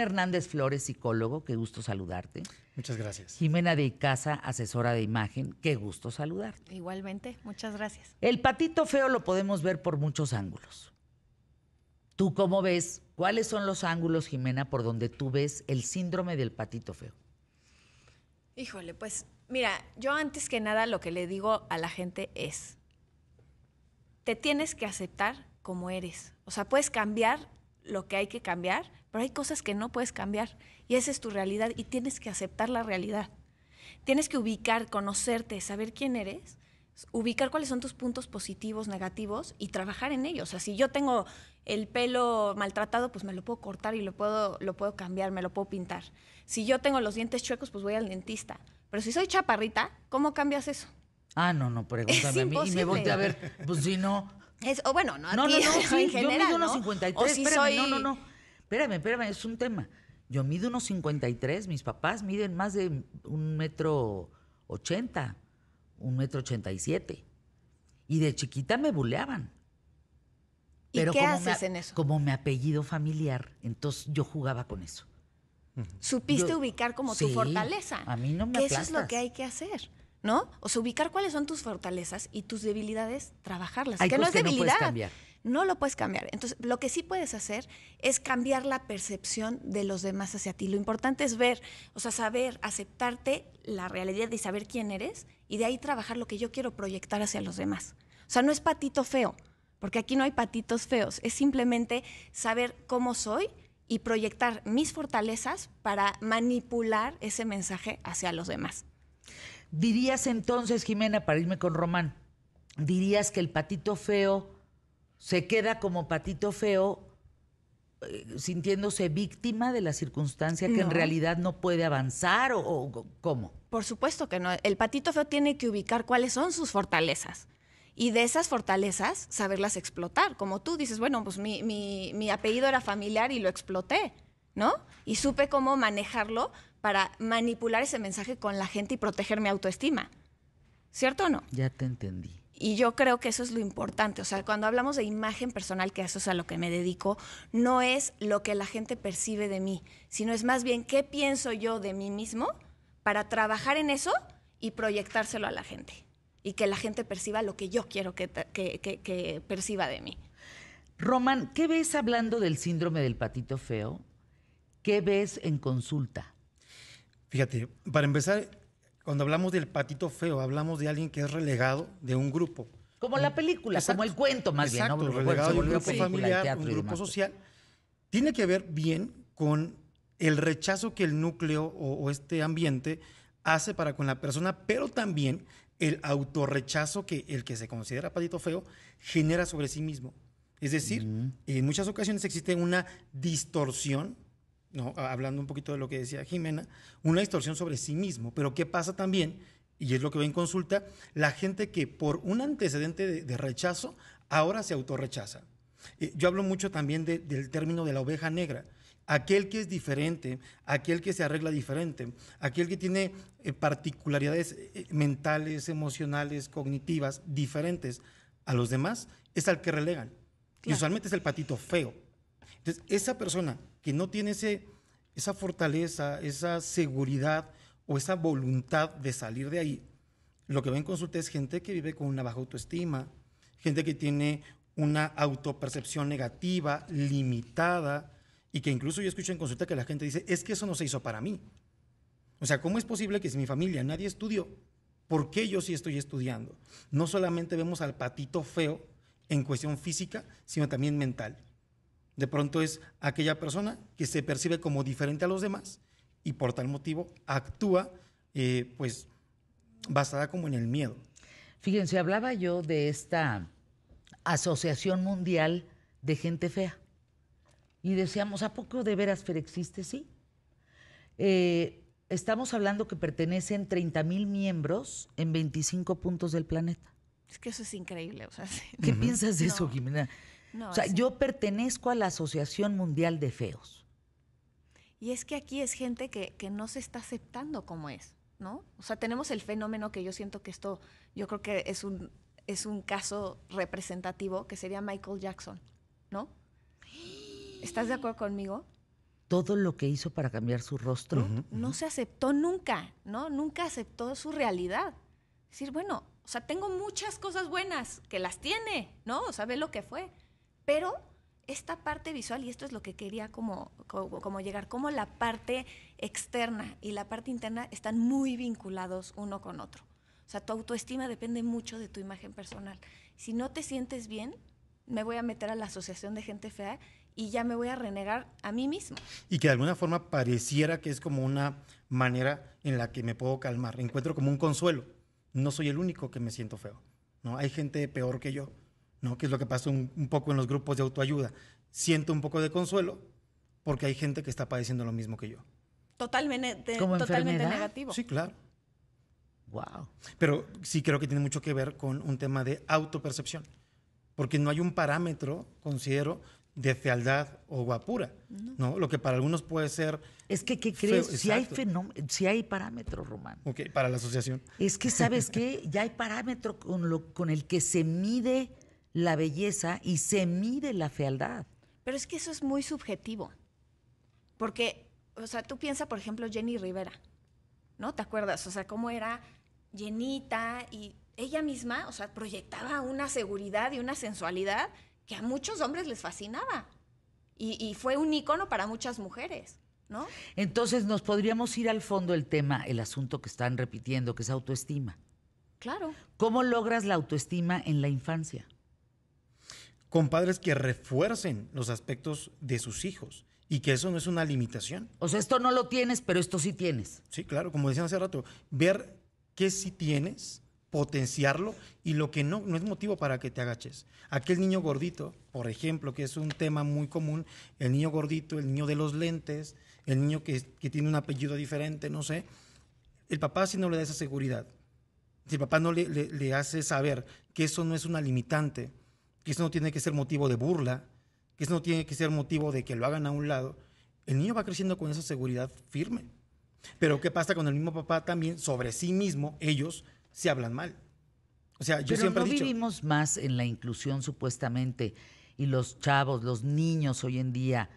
Hernández Flores, psicólogo, qué gusto saludarte. Muchas gracias. Jimena de Casa, asesora de imagen, qué gusto saludarte. Igualmente, muchas gracias. El patito feo lo podemos ver por muchos ángulos. ¿Tú cómo ves? ¿Cuáles son los ángulos, Jimena, por donde tú ves el síndrome del patito feo? Híjole, pues mira, yo antes que nada lo que le digo a la gente es, te tienes que aceptar como eres. O sea, puedes cambiar lo que hay que cambiar, pero hay cosas que no puedes cambiar y esa es tu realidad y tienes que aceptar la realidad. Tienes que ubicar, conocerte, saber quién eres, ubicar cuáles son tus puntos positivos, negativos y trabajar en ellos. O sea, si yo tengo el pelo maltratado, pues me lo puedo cortar y lo puedo, lo puedo cambiar, me lo puedo pintar. Si yo tengo los dientes chuecos, pues voy al dentista. Pero si soy chaparrita, ¿cómo cambias eso? Ah, no, no, pregúntame a mí. Y a ver, pues si no. Es, o bueno, no, no, no, no, no, no, en general, yo mido ¿no? unos 53, no, espérame, no, no, no, espérame, espérame, es un tema. Yo mido unos 53, mis papás miden más de un metro ochenta, un metro ochenta y siete. Y de chiquita me buleaban. ¿Y qué haces en eso? Como mi apellido familiar, entonces yo jugaba con eso. Supiste ubicar como tu fortaleza. A mí no me que Eso es lo que hay que hacer. ¿no? O sea, ubicar cuáles son tus fortalezas y tus debilidades, trabajarlas. Hay que no es debilidad. no lo puedes cambiar. Entonces, lo que sí puedes hacer es cambiar la percepción de los demás hacia ti. Lo importante es ver, o sea, saber, aceptarte la realidad y saber quién eres y de ahí trabajar lo que yo quiero proyectar hacia los demás. O sea, no es patito feo, porque aquí no hay patitos feos. Es simplemente saber cómo soy y proyectar mis fortalezas para manipular ese mensaje hacia los demás. Dirías entonces, Jimena, para irme con Román, dirías que el patito feo se queda como patito feo eh, sintiéndose víctima de la circunstancia que en realidad no puede avanzar o, cómo? Por supuesto que no. El patito feo tiene que ubicar cuáles son sus fortalezas y de esas fortalezas saberlas explotar. Como tú dices, bueno, pues mi, mi, apellido era familiar y lo exploté, ¿no? Y supe cómo manejarlo para manipular ese mensaje con la gente y proteger mi autoestima. ¿Cierto o no? Ya te entendí. Y yo creo que eso es lo importante. O sea, cuando hablamos de imagen personal, que eso es a lo que me dedico, no es lo que la gente percibe de mí, sino es más bien qué pienso yo de mí mismo para trabajar en eso y proyectárselo a la gente. Y que la gente perciba lo que yo quiero que, que perciba de mí. Román, ¿qué ves hablando del síndrome del patito feo? ¿Qué ves en consulta? Fíjate, para empezar, cuando hablamos del patito feo, hablamos de alguien que es relegado de un grupo. Como la película, como el cuento más bien. relegado de un grupo familiar, un grupo social. Tiene que ver bien con el rechazo que el núcleo o, este ambiente hace para con la persona, pero también el autorrechazo que el que se considera patito feo genera sobre sí mismo. Es decir, en muchas ocasiones existe una distorsión hablando un poquito de lo que decía Jimena, una distorsión sobre sí mismo. Pero ¿qué pasa también? Y es lo que ve en consulta, la gente que por un antecedente de, rechazo ahora se autorrechaza. Eh, yo hablo mucho también del término de la oveja negra. Aquel que es diferente, aquel que se arregla diferente, aquel que tiene eh, particularidades eh, mentales, emocionales, cognitivas diferentes a los demás, es al que relegan. Y usualmente es el patito feo entonces, esa persona que no tiene ese, esa fortaleza, esa seguridad o esa voluntad de salir de ahí, lo que va en consulta es gente que vive con una baja autoestima, gente que tiene una autopercepción negativa, limitada, y que incluso yo escucho en consulta que la gente dice, es que eso no se hizo para mí. O sea, ¿cómo es posible que si mi familia nadie estudió, ¿por qué yo sí estoy estudiando? No solamente vemos al patito feo en cuestión física, sino también mental. De pronto es aquella persona que se percibe como diferente a los demás y por tal motivo actúa eh, pues basada como en el miedo. Fíjense, hablaba yo de esta Asociación Mundial de Gente Fea y decíamos, ¿a poco de veras Ferexiste existe? Sí. Eh, estamos hablando que pertenecen 30 mil miembros en 25 puntos del planeta. Es que eso es increíble. ¿Qué piensas de eso, Jimena? o sea, yo pertenezco a la Asociación Mundial de Feos. Y es que aquí es gente que, no se está aceptando como es, ¿no? O sea, tenemos el fenómeno que yo siento que esto, yo creo que es un, es un caso representativo, que sería Michael Jackson, ¿no? ¿Estás de acuerdo conmigo? todo lo que hizo para cambiar su rostro. No se aceptó nunca, ¿no? Nunca aceptó su realidad. Es decir, bueno, o sea, tengo muchas cosas buenas que las tiene, ¿no? O sea, ve lo que fue. Pero esta parte visual, y esto es lo que quería como, como, llegar, como la parte externa y la parte interna están muy vinculados uno con otro. O sea, tu autoestima depende mucho de tu imagen personal. Si no te sientes bien, me voy a meter a la asociación de gente fea y ya me voy a renegar a mí mismo. Y que de alguna forma pareciera que es como una manera en la que me puedo calmar. Encuentro como un consuelo. No soy el único que me siento feo. ¿no? Hay gente peor que yo. ¿no? que es lo que pasa un, poco en los grupos de autoayuda. Siento un poco de consuelo porque hay gente que está padeciendo lo mismo que yo. Totalmente, negativo. Sí, claro. Wow. Pero sí creo que tiene mucho que ver con un tema de autopercepción, porque no hay un parámetro, considero, de fealdad o guapura, no. Lo que para algunos puede ser... Es que, ¿qué crees? si, hay si hay parámetros, Román. Ok, para la asociación. Es que, ¿sabes qué? Ya hay parámetro con, lo, con el que se mide la belleza y se mide la fealdad. Pero es que eso es muy subjetivo. Porque, o sea, tú piensas, por ejemplo, Jenny Rivera, ¿no? ¿Te acuerdas? O sea, cómo era Jenita y ella misma, o sea, proyectaba una seguridad y una sensualidad que a muchos hombres les fascinaba. Y, fue un icono para muchas mujeres. ¿No? Entonces nos podríamos ir al fondo del tema, el asunto que están repitiendo, que es autoestima. Claro. ¿Cómo logras la autoestima en la infancia? con padres que refuercen los aspectos de sus hijos y que eso no es una limitación. O sea, esto no lo tienes, pero esto sí tienes. Sí, claro, como decían hace rato, ver qué sí tienes, potenciarlo y lo que no, no es motivo para que te agaches. Aquel niño gordito, por ejemplo, que es un tema muy común, el niño gordito, el niño de los lentes, el niño que, tiene un apellido diferente, no sé, el papá sí no le da esa seguridad. Si el papá no le hace saber que eso no es una limitante, que eso no tiene que ser motivo de burla, que eso no tiene que ser motivo de que lo hagan a un lado, el niño va creciendo con esa seguridad firme. Pero ¿qué pasa con el mismo papá también? Sobre sí mismo, ellos se hablan mal. O sea, yo siempre he dicho, vivimos más en la inclusión supuestamente y los chavos, los niños hoy en día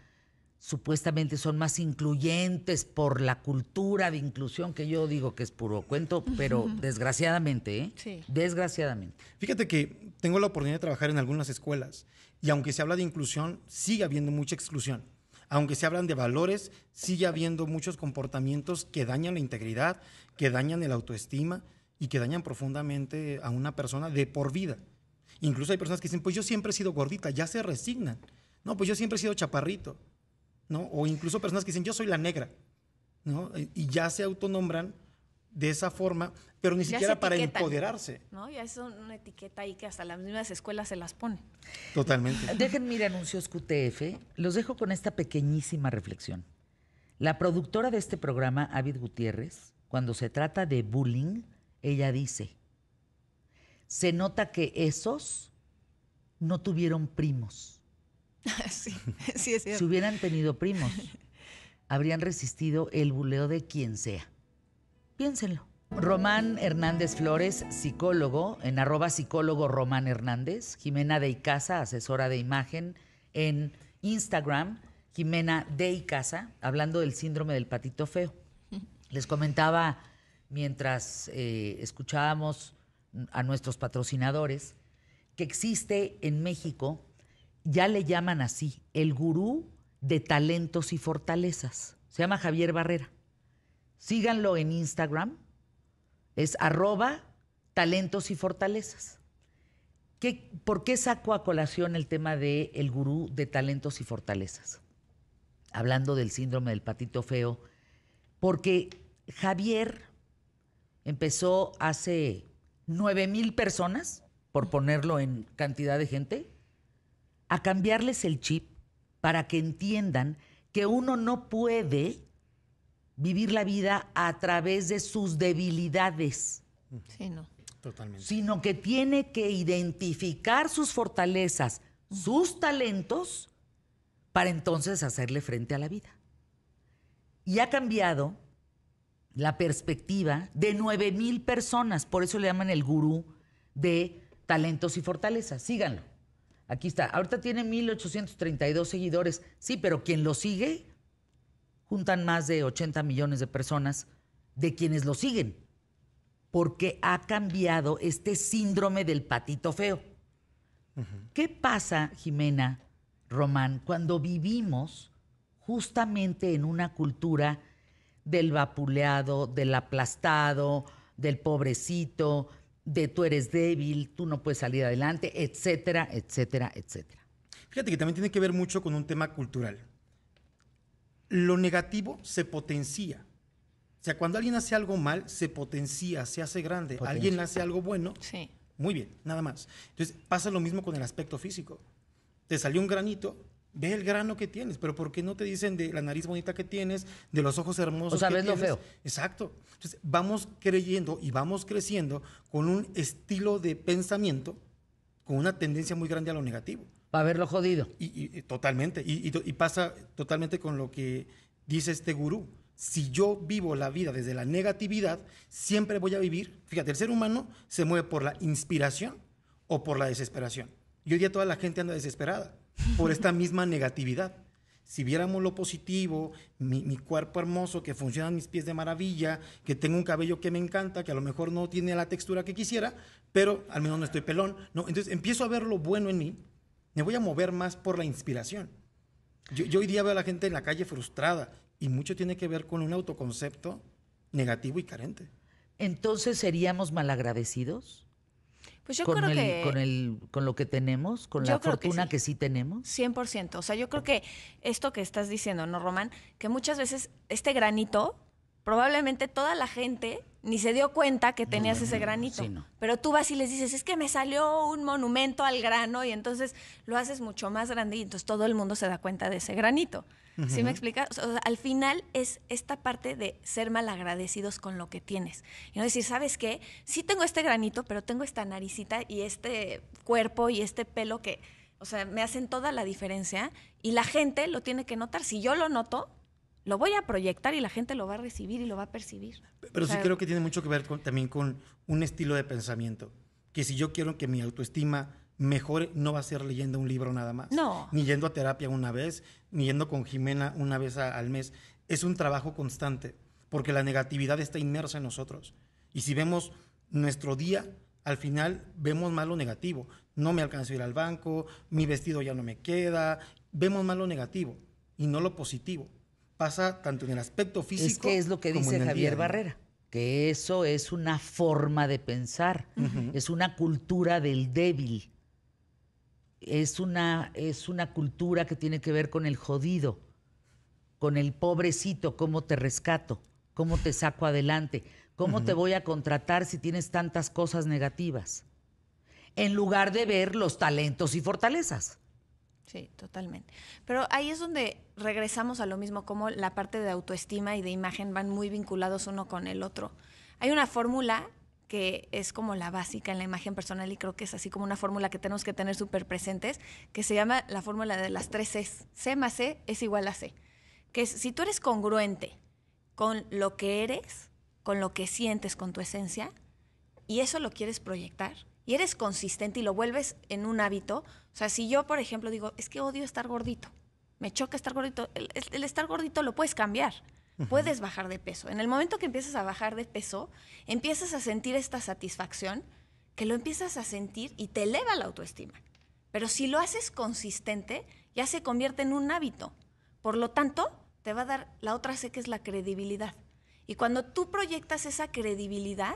supuestamente son más incluyentes por la cultura de inclusión, que yo digo que es puro cuento, pero desgraciadamente, ¿eh? Desgraciadamente. Fíjate que tengo la oportunidad de trabajar en algunas escuelas y aunque se habla de inclusión, sigue habiendo mucha exclusión. Aunque se hablan de valores, sigue habiendo muchos comportamientos que dañan la integridad, que dañan el autoestima y que dañan profundamente a una persona de por vida. Incluso hay personas que dicen, pues yo siempre he sido gordita, ya se resignan. No, pues yo siempre he sido chaparrito ¿no? O incluso personas que dicen, yo soy la negra, ¿no? Y ya se autonombran de esa forma, pero ni siquiera para empoderarse. ¿no? Ya es una etiqueta ahí que hasta las mismas escuelas se las ponen. Totalmente. dejen mi anuncios QTF. Los dejo con esta pequeñísima reflexión. La productora de este programa, Avid Gutiérrez, cuando se trata de bullying, ella dice, se nota que esos no tuvieron primos Si hubieran tenido primos, habrían resistido el buleo de quien sea. Piénsenlo. Román Hernández Flores, psicólogo, en arroba psicólogo Román Hernández, Jimena de Icaza, asesora de imagen, en Instagram, Jimena de Icaza, hablando del síndrome del patito feo. Les comentaba mientras eh, escuchábamos a nuestros patrocinadores que existe en México ya le llaman así, el gurú de talentos y fortalezas. Se llama Javier Barrera. Síganlo en Instagram. Es arroba talentos y fortalezas. ¿Por qué saco a colación el tema del el gurú de talentos y fortalezas? Hablando del síndrome del patito feo, porque Javier empezó hace 9 mil personas, por ponerlo en cantidad de gente, a cambiarles el chip para que entiendan que uno no puede vivir la vida a través de sus debilidades. Totalmente. Sino que tiene que identificar sus fortalezas, sus talentos, para entonces hacerle frente a la vida. Y ha cambiado la perspectiva de 9 mil personas, por eso le llaman el gurú de talentos y fortalezas. Síganlo. Aquí está. Ahorita tiene 1.832 seguidores. Sí, pero quien lo sigue, juntan más de 80 millones de personas de quienes lo siguen. Porque ha cambiado este síndrome del patito feo. ¿Qué pasa, Jimena, Román, cuando vivimos justamente en una cultura del vapuleado, del aplastado, del pobrecito, de tú eres débil, tú no puedes salir adelante, etcétera, etcétera, etcétera. Fíjate que también tiene que ver mucho con un tema cultural. Lo negativo se potencia. O sea, cuando alguien hace algo mal, se potencia, se hace grande. Alguien hace algo bueno. Sí. Muy bien, nada más. Entonces, pasa lo mismo con el aspecto físico. Te salió un granito, Ve el grano que tienes, pero ¿por qué no te dicen de la nariz bonita que tienes, de los ojos hermosos? O sea, ves lo feo. Exacto. Entonces, vamos creyendo y vamos creciendo con un estilo de pensamiento, con una tendencia muy grande a lo negativo. Para verlo jodido. Y, totalmente. Y, y pasa totalmente con lo que dice este gurú. Si yo vivo la vida desde la negatividad, siempre voy a vivir. Fíjate, el ser humano se mueve por la inspiración o por la desesperación. Y hoy día toda la gente anda desesperada por esta misma negatividad. Si viéramos lo positivo, mi, cuerpo hermoso, que funcionan mis pies de maravilla, que tengo un cabello que me encanta, que a lo mejor no tiene la textura que quisiera, pero al menos no estoy pelón. No, entonces empiezo a ver lo bueno en mí, me voy a mover más por la inspiración. Yo, yo hoy día veo a la gente en la calle frustrada y mucho tiene que ver con un autoconcepto negativo y carente. Entonces seríamos malagradecidos. Pues con Con, lo que tenemos, con la fortuna que sí. que sí. tenemos. 100%. O sea, yo creo oh. que esto que estás diciendo, ¿no, Román? Que muchas veces este granito probablemente toda la gente ni se dio cuenta que tenías ese granito. Pero tú vas y les dices, es que me salió un monumento al grano y entonces lo haces mucho más grande y entonces todo el mundo se da cuenta de ese granito. ¿Sí me explicas? al final es esta parte de ser malagradecidos con lo que tienes. Y no decir, ¿sabes qué? Sí tengo este granito, pero tengo esta naricita y este cuerpo y este pelo que, o sea, me hacen toda la diferencia y la gente lo tiene que notar. Si yo lo noto, lo voy a proyectar y la gente lo va a recibir y lo va a percibir. Pero sí creo que tiene mucho que ver también con un estilo de pensamiento. Que si yo quiero que mi autoestima mejore, no va a ser leyendo un libro nada más. No. Ni yendo a terapia una vez, ni yendo con Jimena una vez al mes. Es un trabajo constante, porque la negatividad está inmersa en nosotros. Y si vemos nuestro día, al final vemos más lo negativo. No me alcanzó a ir al banco, mi vestido ya no me queda, vemos más lo negativo y no lo positivo pasa tanto en el aspecto físico. Es que es lo que dice Javier Barrera, que eso es una forma de pensar, es una cultura del débil, es una, es una cultura que tiene que ver con el jodido, con el pobrecito, cómo te rescato, cómo te saco adelante, cómo te voy a contratar si tienes tantas cosas negativas, en lugar de ver los talentos y fortalezas. Sí, totalmente. Pero ahí es donde regresamos a lo mismo, como la parte de autoestima y de imagen van muy vinculados uno con el otro. Hay una fórmula que es como la básica en la imagen personal y creo que es así como una fórmula que tenemos que tener súper presentes, que se llama la fórmula de las tres Cs. C más C es igual a C. Que si tú eres congruente con lo que eres, con lo que sientes, con tu esencia, y eso lo quieres proyectar, y eres consistente y lo vuelves en un hábito, o sea, si yo, por ejemplo, digo, es que odio estar gordito, me choca estar gordito, el, estar gordito lo puedes cambiar. Puedes bajar de peso. En el momento que empiezas a bajar de peso, empiezas a sentir esta satisfacción que lo empiezas a sentir y te eleva la autoestima. Pero si lo haces consistente, ya se convierte en un hábito. Por lo tanto, te va a dar la otra sé que es la credibilidad. Y cuando tú proyectas esa credibilidad,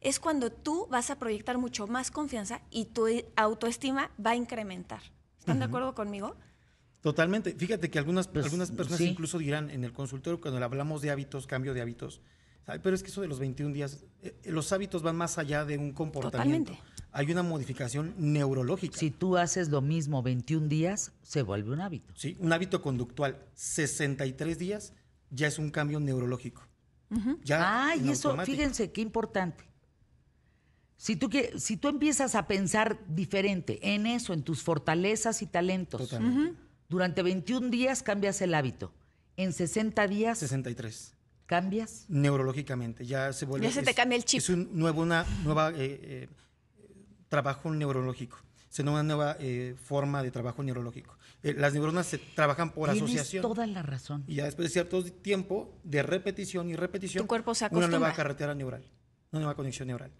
es cuando tú vas a proyectar mucho más confianza y tu e, autoestima va a incrementar. ¿Están de acuerdo conmigo? Totalmente. Fíjate que algunas, pues, personas incluso dirán en el consultorio cuando hablamos de hábitos, cambio de hábitos, pero es que eso de los 21 días, eh, eh, los hábitos van más allá de un comportamiento. Totalmente. Hay una modificación neurológica. Si tú haces lo mismo 21 días, se vuelve un hábito. Sí, un hábito conductual. 63 días ya es un cambio neurológico. ya ah, y eso, fíjense qué importante. Si tú, que, si tú empiezas a pensar diferente en eso, en tus fortalezas y talentos, durante 21 días cambias el hábito. En 60 días... 63. ¿Cambias? Neurológicamente, ya se vuelve... te cambia el chip. Es un nuevo una, nueva, eh, eh, trabajo neurológico, es una nueva eh, forma de trabajo neurológico. las neuronas se trabajan por Tienes asociación. toda la razón. Y ya después de cierto tiempo de repetición y repetición... Tu cuerpo se acostumbra. Una nueva carretera neural, una nueva conexión neural.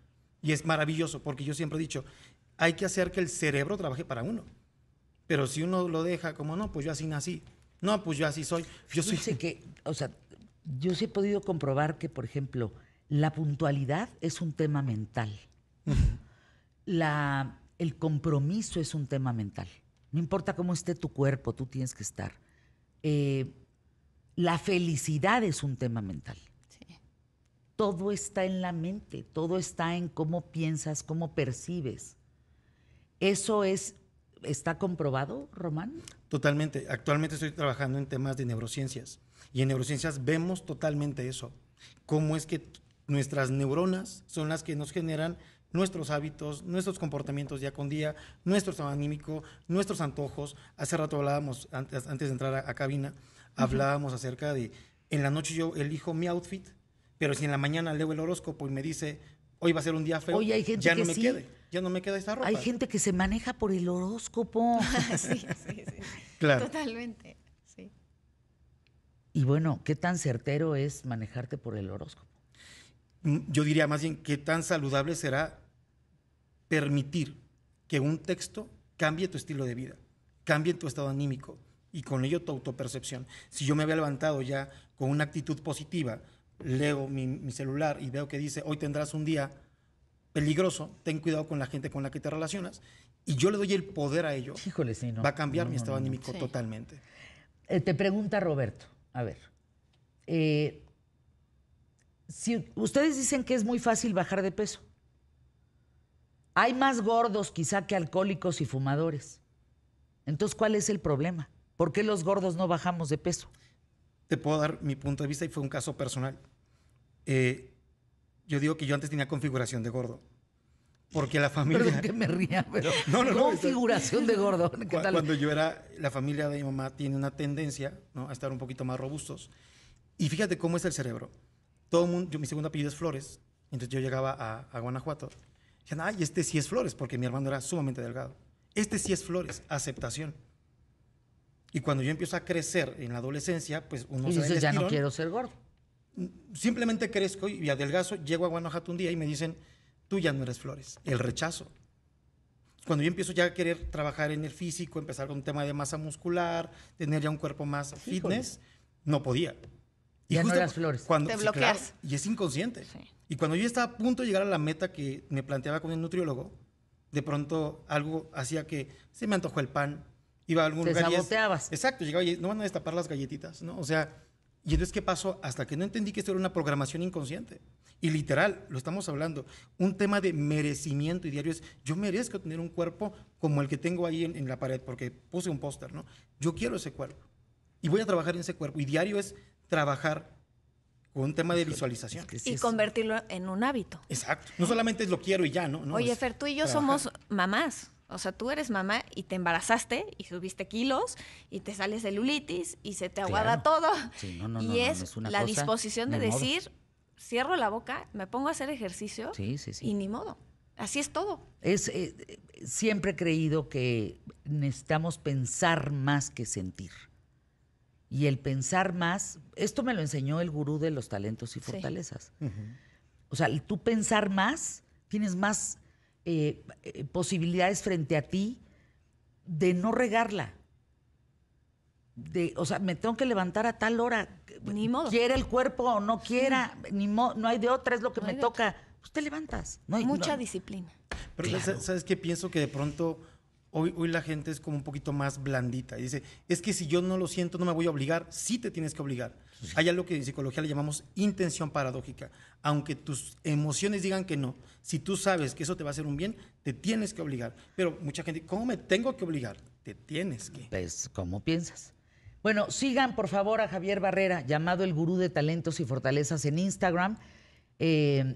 Y es maravilloso, porque yo siempre he dicho, hay que hacer que el cerebro trabaje para uno. Pero si uno lo deja como, no, pues yo así nací, no, pues yo así soy, yo sé que, o sea, yo sí he podido comprobar que, por ejemplo, la puntualidad es un tema mental. la, el compromiso es un tema mental. No importa cómo esté tu cuerpo, tú tienes que estar. Eh, la felicidad es un tema mental todo está en la mente, todo está en cómo piensas, cómo percibes. Eso es, está comprobado, Román. Totalmente. Actualmente estoy trabajando en temas de neurociencias y en neurociencias vemos totalmente eso. Cómo es que nuestras neuronas son las que nos generan nuestros hábitos, nuestros comportamientos día con día, nuestro estado anímico, nuestros antojos. Hace rato hablábamos, antes, de entrar a, cabina, hablábamos acerca de, en la noche yo elijo mi outfit, pero si en la mañana leo el horóscopo y me dice, hoy va a ser un día feo, ya no me quede, ya no me queda esa ropa. Hay gente que se maneja por el horóscopo. sí, sí, sí. Claro. Totalmente, Y bueno, ¿qué tan certero es manejarte por el horóscopo? Mm, yo diría más bien, ¿qué tan saludable será permitir que un texto cambie tu estilo de vida, cambie tu estado anímico y con ello tu autopercepción? Si yo me había levantado ya con una actitud positiva, leo mi, celular y veo que dice, hoy tendrás un día peligroso, ten cuidado con la gente con la que te relacionas, y yo le doy el poder a ello, Híjole, sí, no. va a cambiar mi estado anímico totalmente. Eh, te pregunta Roberto, a ver, eh, si ustedes dicen que es muy fácil bajar de peso, hay más gordos quizá que alcohólicos y fumadores. Entonces, ¿cuál es el problema? ¿Por qué los gordos no bajamos de peso? Te puedo dar mi punto de vista y fue un caso personal. Eh, yo digo que yo antes tenía configuración de gordo. Porque la familia. Perdón que me ría, pero. No, no, no, configuración de gordo. ¿Qué tal? Cuando yo era. La familia de mi mamá tiene una tendencia ¿no? a estar un poquito más robustos. Y fíjate cómo es el cerebro. Todo el mundo. mi segundo apellido es Flores. Entonces yo llegaba a, Guanajuato. Y ay, este sí es Flores, porque mi hermano era sumamente delgado. Este sí es Flores, aceptación. Y cuando yo empiezo a crecer en la adolescencia, pues uno y se ya no quiero ser gordo simplemente crezco y adelgazo, llego a Guanajuato un día y me dicen, tú ya no eres Flores, el rechazo. Cuando yo empiezo ya a querer trabajar en el físico, empezar con un tema de masa muscular, tener ya un cuerpo más fitness, no podía. Y ya no eras Flores. Cuando, Te bloqueas. y es inconsciente. Y cuando yo estaba a punto de llegar a la meta que me planteaba con el nutriólogo, de pronto algo hacía que se me antojó el pan, iba a algún lugar. exacto, llegaba y no van a destapar las galletitas, ¿no? O sea, y entonces, ¿qué pasó? Hasta que no entendí que esto era una programación inconsciente. Y literal, lo estamos hablando, un tema de merecimiento y diario es, yo merezco tener un cuerpo como el que tengo ahí en, la pared, porque puse un póster, ¿no? Yo quiero ese cuerpo. Y voy a trabajar en ese cuerpo. Y diario es trabajar con un tema de visualización. y convertirlo en un hábito. Exacto. No solamente es lo quiero y ya, ¿no? no Oye, Fer, tú y yo somos mamás. O sea, tú eres mamá y te embarazaste y subiste kilos y te sale celulitis y se te aguada todo. y es, la disposición de decir, cierro la boca, me pongo a hacer ejercicio y ni modo. Así es todo. Es, eh, eh, siempre he creído que necesitamos pensar más que sentir. Y el pensar más, esto me lo enseñó el gurú de los talentos y fortalezas. O sea, tú pensar más, tienes más eh, eh, posibilidades frente a ti de no regarla. De, o sea, me tengo que levantar a tal hora. Ni modo. Quiera el cuerpo o no quiera, ni no hay de otra, es lo que me toca. Usted pues levantas. Mucha disciplina. Pero ¿sabes qué? Pienso que de pronto Hoy, la gente es como un poquito más blandita. dice, es que si yo no lo siento, no me voy a obligar. Sí te tienes que obligar. Hay algo que en psicología le llamamos intención paradójica. Aunque tus emociones digan que no, si tú sabes que eso te va a hacer un bien, te tienes que obligar. Pero mucha gente, ¿cómo me tengo que obligar? Te tienes que. Pues, ¿cómo piensas? Bueno, sigan por favor a Javier Barrera, llamado el gurú de talentos y fortalezas en Instagram. Eh,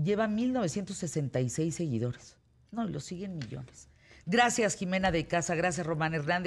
lleva 1966 seguidores. No, lo siguen millones. Gracias, Jimena de Casa. Gracias, Román Hernández.